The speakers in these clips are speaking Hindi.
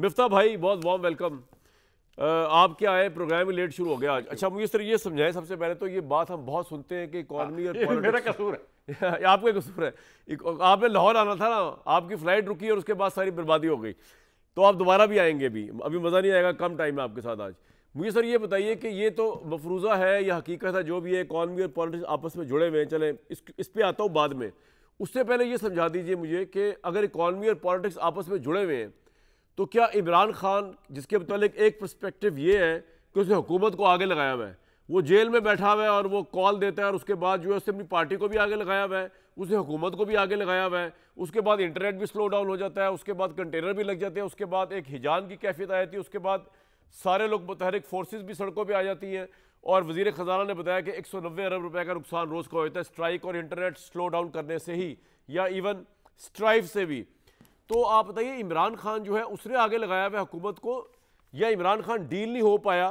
मिफ्ता भाई बहुत वार्म वेलकम आप क्या आए प्रोग्राम ही लेट शुरू हो गया आज अच्छा मुझे सर ये समझाएं सबसे पहले तो ये बात हम बहुत सुनते हैं कि इकॉनमी और मेरा कसूर है आपका कसूर है आपने लाहौर आना था ना आपकी फ्लाइट रुकी और उसके बाद सारी बर्बादी हो गई तो आप दोबारा भी आएंगे अभी अभी मज़ा नहीं आएगा कम टाइम है आपके साथ आज मुझे सर ये बताइए कि ये तो मफरूज़ा है या हकीकत है जो भी है इकॉनमी और पॉलिटिक्स आपस में जुड़े हुए हैं चलें इस इस पर आता हूँ बाद में उससे पहले ये समझा दीजिए मुझे कि अगर इकॉनमी और पॉलिटिक्स आपस में जुड़े हुए हैं तो क्या इमरान खान जिसके मतलब एक परस्पेक्टिव ये है कि उसने हुकूमत को आगे लगाया हुआ है वो जेल में बैठा हुआ है और वो कॉल देता है और उसके बाद जो है उसने अपनी पार्टी को भी आगे लगाया हुआ है उसने हुकूमत को भी आगे लगाया हुआ है उसके बाद इंटरनेट भी स्लो डाउन हो जाता है उसके बाद कंटेनर भी लग जाते हैं उसके बाद एक हिजान की कैफियत आ जाती है उसके बाद सारे लोग मुतहरिक फोर्सेज भी सड़कों पर आ जाती हैं और वजीर खजाना ने बताया कि एक सौ नब्बे अरब रुपये का नुकसान रोज़ का होता है स्ट्राइक और इंटरनेट स्लो डाउन करने से ही या इवन स्ट्राइव से भी तो आप बताइए इमरान खान जो है उसने आगे लगाया हुआ हुकूमत को या इमरान खान डील नहीं हो पाया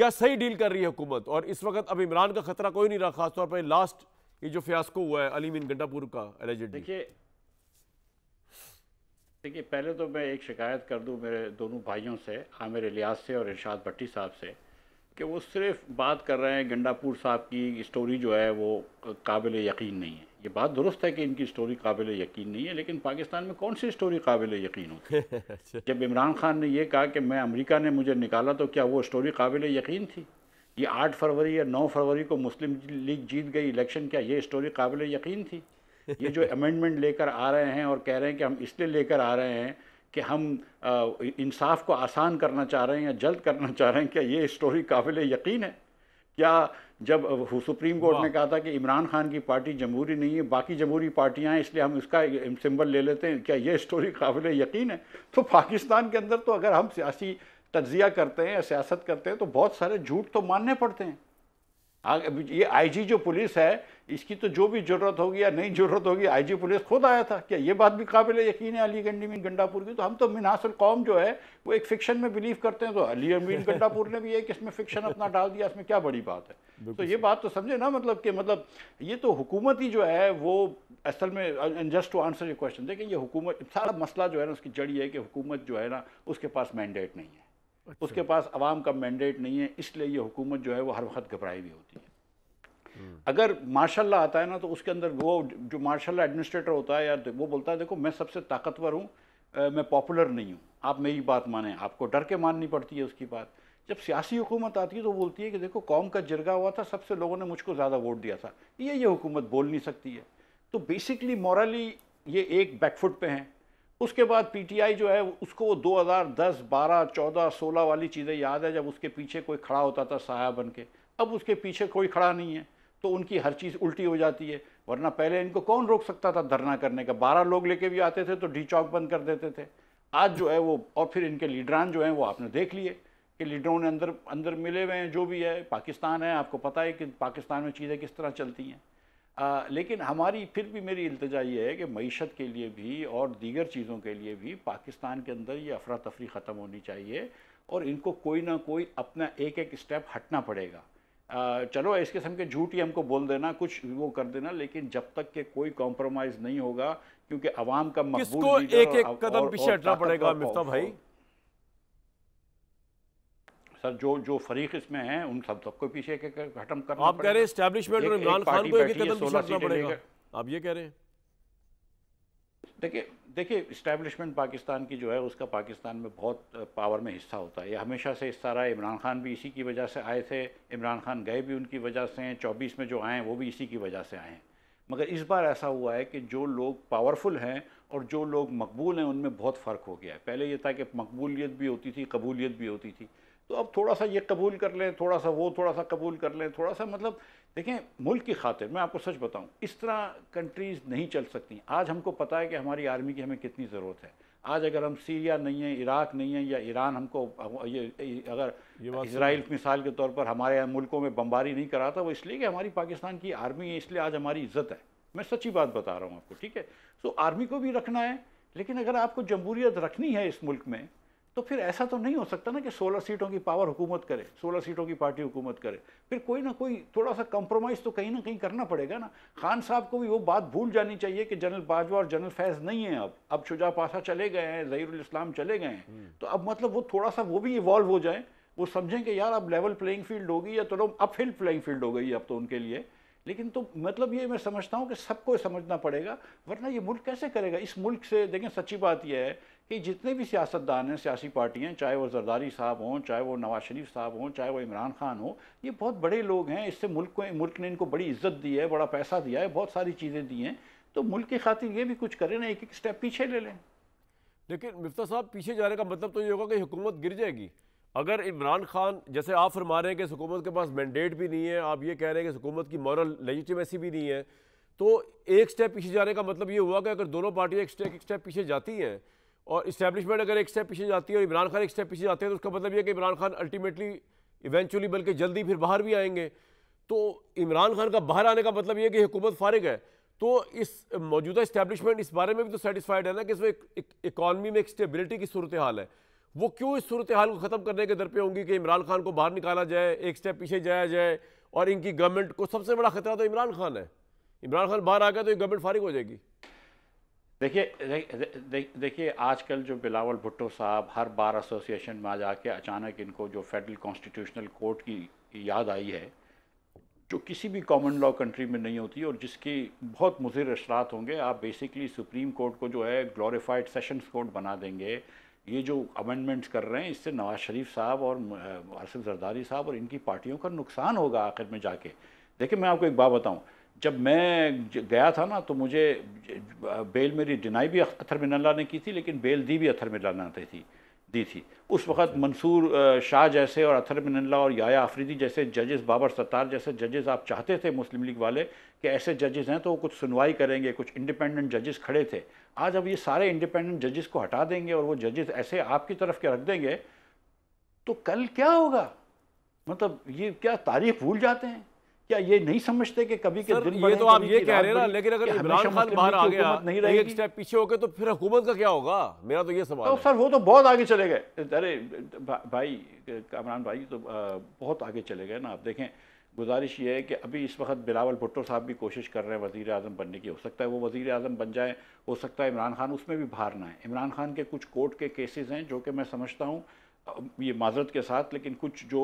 या सही डील कर रही है हुकूमत और इस वक्त अब इमरान का खतरा कोई नहीं रहा खासतौर पर लास्ट ये जो फ्यासको हुआ है मीन गंडापुर का एलिजेड देखिए देखिए पहले तो मैं एक शिकायत कर दूं मेरे दोनों भाइयों से आमिर इलियास से और इरशाद भट्टी साहब से कि वो सिर्फ बात कर रहे हैं गंडापुर साहब की स्टोरी जो है वो काबिल यकीन नहीं है ये बात दुरुस्त है कि इनकी स्टोरी काबिल यकीन नहीं है लेकिन पाकिस्तान में कौन सी स्टोरी काबिल यकीन होती है अच्छा। जब इमरान खान ने यह कहा कि मैं अमेरिका ने मुझे निकाला तो क्या वो स्टोरी काबिल यकीन थी ये आठ फरवरी या नौ फरवरी को मुस्लिम लीग जीत गई इलेक्शन क्या ये स्टोरी काबिल यकीन थी ये जो अमेंडमेंट लेकर आ रहे हैं और कह रहे हैं कि हम इसलिए लेकर आ रहे हैं कि हम इंसाफ को आसान करना चाह रहे हैं या जल्द करना चाह रहे हैं क्या ये स्टोरी काबिल यकीन है क्या जब सुप्रीम कोर्ट ने कहा था कि इमरान खान की पार्टी जमहूरी नहीं है बाकी जमहूरी पार्टियां हैं इसलिए हम इसका सिंबल ले लेते हैं क्या ये स्टोरी काबिल यकीन है तो पाकिस्तान के अंदर तो अगर हम सियासी तजिया करते हैं या सियासत करते हैं तो बहुत सारे झूठ तो मानने पड़ते हैं ये आईजी जो पुलिस है इसकी तो जो भी जरूरत होगी या नहीं जरूरत होगी आईजी पुलिस खुद आया था क्या ये बात भी काबिल यकीन है अली गंडी मीन गंडापुर की तो हम तो मिनासुल कौम जो है वो एक फिक्शन में बिलीव करते हैं तो अली अमीन गंडापुर ने भी एक इसमें फिक्शन अपना डाल दिया इसमें क्या बड़ी बात है तो ये बात तो समझे ना मतलब कि मतलब ये तो हुकूमत ही जो है वो असल में जस्ट टू आंसर ये क्वेश्चन देखें ये हुकूमत सारा मसला जो है ना उसकी जड़ी है कि हुकूमत जो है ना उसके पास मैंडेट नहीं है अच्छा। उसके पास आवाम का मैंडेट नहीं है इसलिए ये हुकूमत जो है वो हर वक्त घबराई हुई होती है हम्म। अगर माशाल्लाह आता है ना तो उसके अंदर वो जो माशाल्लाह एडमिनिस्ट्रेटर होता है या तो वो बोलता है देखो मैं सबसे ताकतवर हूँ मैं पॉपुलर नहीं हूँ आप मेरी बात माने आपको डर के माननी पड़ती है उसकी बात जब सियासी हुकूमत आती है तो बोलती है कि देखो कौम का जिरगा हुआ था सबसे लोगों ने मुझको ज़्यादा वोट दिया था ये ये हुकूमत बोल नहीं सकती है तो बेसिकली मॉरली ये एक बैकफुट पे हैं उसके बाद पीटीआई जो है उसको वो 2010, 12, 14, 16 वाली चीज़ें याद है जब उसके पीछे कोई खड़ा होता था साया बन के अब उसके पीछे कोई खड़ा नहीं है तो उनकी हर चीज़ उल्टी हो जाती है वरना पहले इनको कौन रोक सकता था धरना करने का बारह लोग लेके भी आते थे तो डी चौक बंद कर देते थे आज जो है वो और फिर इनके लीडरान जो हैं वो आपने देख लिए कि लीडरों ने अंदर अंदर मिले हुए हैं जो भी है पाकिस्तान है आपको पता है कि पाकिस्तान में चीज़ें किस तरह चलती हैं आ, लेकिन हमारी फिर भी मेरी इल्तजा ये है कि मीशत के लिए भी और दीगर चीज़ों के लिए भी पाकिस्तान के अंदर ये अफरा तफरी ख़त्म होनी चाहिए और इनको कोई ना कोई अपना एक एक स्टेप हटना पड़ेगा आ, चलो इस किस्म के झूठ ही हमको बोल देना कुछ वो कर देना लेकिन जब तक के कोई कॉम्प्रोमाइज़ नहीं होगा क्योंकि आवाम का मकबूल एक एक कदम पीछे हटना पड़ेगा मिफ्ता भाई सर जो जो फरीक इसमें हैं उन सब सबको पीछे के खत्म कर आप कह रहे हैं इस्टेब्लिशमेंट और इमरान खान को एक कदम पीछे पड़ेगा आप ये कह रहे हैं देखिए देखिए इस्टेब्लिशमेंट पाकिस्तान की जो है उसका पाकिस्तान में बहुत पावर में हिस्सा होता है ये हमेशा से हिस्सा रहा है इमरान खान भी इसी की वजह से आए थे इमरान खान गए भी उनकी वजह से हैं चौबीस में जो आए हैं वो भी इसी की वजह से आए हैं मगर इस बार ऐसा हुआ है कि जो लोग पावरफुल हैं और जो लोग मकबूल हैं उनमें बहुत फ़र्क हो गया है पहले ये था कि मकबूलीत भी होती थी कबूलीत भी होती थी तो अब थोड़ा सा ये कबूल कर लें थोड़ा सा वो थोड़ा सा कबूल कर लें थोड़ा सा मतलब देखें मुल्क की खातिर मैं आपको सच बताऊं इस तरह कंट्रीज़ नहीं चल सकती आज हमको पता है कि हमारी आर्मी की हमें कितनी ज़रूरत है आज अगर हम सीरिया नहीं है इराक नहीं है या ईरान हमको ये अगर इसराइल मिसाल के तौर पर हमारे मुल्कों में बम्बारी नहीं कराता वो इसलिए कि हमारी पाकिस्तान की आर्मी है इसलिए आज हमारी इज्जत है मैं सच्ची बात बता रहा हूँ आपको ठीक है सो आर्मी को भी रखना है लेकिन अगर आपको जमहूरियत रखनी है इस मुल्क में तो फिर ऐसा तो नहीं हो सकता ना कि 16 सीटों की पावर हुकूमत करे 16 सीटों की पार्टी हुकूमत करे फिर कोई ना कोई थोड़ा सा कंप्रोमाइज़ तो कहीं ना कहीं करना पड़ेगा ना खान साहब को भी वो बात भूल जानी चाहिए कि जनरल बाजवा और जनरल फैज़ नहीं है अब अब शुजा पासा चले गए हैं जहीरुल इस्लाम चले गए हैं हम्म। तो अब मतलब वो थोड़ा सा वो भी इवॉल्व हो जाए वो समझें कि यार अब लेवल प्लेइंग फील्ड होगी या थोड़ा तो अब फिल प्लेइंग फील्ड हो गई अब तो उनके लिए लेकिन तो मतलब ये मैं समझता हूँ कि सबको समझना पड़ेगा वरना ये मुल्क कैसे करेगा इस मुल्क से देखें सच्ची बात यह है कि जितने भी सियासतदान हैं सियासी पार्टियाँ चाहे वो जरदारी साहब हों चाहे वो नवाज शरीफ साहब हों चाहे वो इमरान खान हो ये बहुत बड़े लोग हैं इससे मुल्क को मुल्क ने इनको बड़ी इज्जत दी है बड़ा पैसा दिया है बहुत सारी चीज़ें दी हैं तो मुल्क की खातिर ये भी कुछ करें ना एक एक स्टेप पीछे ले लें लेकिन मिफ्ता साहब पीछे जाने का मतलब तो ये होगा कि हुकूमत गिर जाएगी अगर इमरान खान जैसे आप फरमा रहे हैं कि हुकूमत के पास मैंडेट भी नहीं है आप ये कह रहे हैं कि हुकूमत की मॉरल लेजिटिमेसी भी नहीं है तो एक स्टेप पीछे जाने का मतलब ये हुआ कि अगर दोनों पार्टियाँ एक स्टेप एक स्टेप पीछे जाती हैं और इस्टेबलिशमेंट अगर एक स्टेप पीछे जाती है और इमरान खान एक स्टेप पीछे जाते हैं तो उसका मतलब यह कि इमरान खान अल्टीमेटली इवेंचुअली बल्कि जल्दी फिर बाहर भी आएंगे तो इमरान खान का बाहर आने का मतलब यह कि हुकूमत फारग है तो इस मौजूदा इस्टेबलिशमेंट इस बारे में भी तो सेटिसफाइड है ना कि इसमें एक इकॉनमी में एक स्टेबिलिटी की सूरत हाल है वो क्यों इस सूरत हाल को ख़त्म करने के दर पे होंगी कि इमरान खान को बाहर निकाला जाए एक स्टेप पीछे जाया जाए और इनकी गवर्नमेंट को सबसे बड़ा खतरा तो इमरान खान है इमरान खान बाहर आ गया तो ये गवर्नमेंट फारिग हो जाएगी देखिए देखिए आजकल जो बिलावल भुट्टो साहब हर बार एसोसिएशन में आ जाके अचानक इनको जो फेडरल कॉन्स्टिट्यूशनल कोर्ट की याद आई है जो किसी भी कॉमन लॉ कंट्री में नहीं होती और जिसकी बहुत मुजिर असरात होंगे आप बेसिकली सुप्रीम कोर्ट को जो है ग्लोरीफाइड सेशंस कोर्ट बना देंगे ये जो अमेंडमेंट्स कर रहे हैं इससे नवाज़ शरीफ साहब और आसिफ जरदारी साहब और इनकी पार्टियों का नुकसान होगा आखिर में जाके देखिए मैं आपको एक बात बताऊं जब मैं गया था ना तो मुझे बेल मेरी डिनाई भी अथर मिनल्ला ने की थी लेकिन बेल दी भी अथर मिनल्ला ने थी दी थी उस वक्त अच्छा। मंसूर शाह जैसे और अथर मिनल्ला और याया आफरीदी जैसे जजेस बाबर सत्तार जैसे जजेस आप चाहते थे मुस्लिम लीग वाले कि ऐसे जजेस हैं तो वो कुछ सुनवाई करेंगे कुछ इंडिपेंडेंट जजेस खड़े थे आज अब ये सारे इंडिपेंडेंट जजेस को हटा देंगे और वो जजेस ऐसे आपकी तरफ के रख देंगे तो कल क्या होगा मतलब ये क्या तारीख भूल जाते हैं क्या ये नहीं समझते कि कभी के दिन ये तो आप ये कह रहे हैं ना लेकिन अगर इमरान खान बाहर आ गया नहीं रहेगी एक स्टेप पीछे हो गए तो फिर हुकूमत का क्या होगा मेरा तो ये सवाल तो सर वो तो बहुत आगे चले गए अरे भाई कामरान भाई तो बहुत आगे चले गए ना आप देखें गुजारिश ये है कि अभी इस वक्त बिलावल भुट्टो साहब भी कोशिश कर रहे हैं वजीर अजम बनने की हो सकता है वो वजीर अजम बन जाए हो सकता है इमरान खान उसमें भी बाहर ना है इमरान खान के कुछ कोर्ट के केसेज हैं जो कि मैं समझता हूँ ये माजरत के साथ लेकिन कुछ जो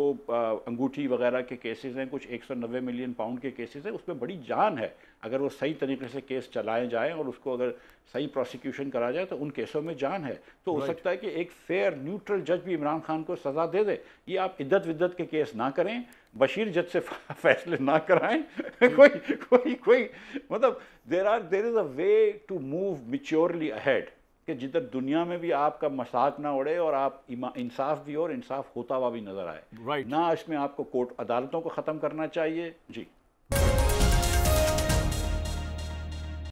अंगूठी वगैरह के केसेस हैं कुछ 190 मिलियन पाउंड के केसेस हैं उसमें बड़ी जान है अगर वो सही तरीके से केस चलाए जाएं और उसको अगर सही प्रोसिक्यूशन करा जाए तो उन केसों में जान है तो हो सकता है कि एक फेयर न्यूट्रल जज भी इमरान खान को सज़ा दे दे ये आप इद्दत विद्दत के केस ना करें बशीर जज से फैसले ना कराएं कोई कोई कोई मतलब there are there is a way to move maturely ahead कि जिधर दुनिया में भी आपका मसाक ना उड़े और आप इंसाफ भी और इंसाफ होता हुआ भी नजर आए right. ना इसमें आपको कोर्ट अदालतों को ख़त्म करना चाहिए जी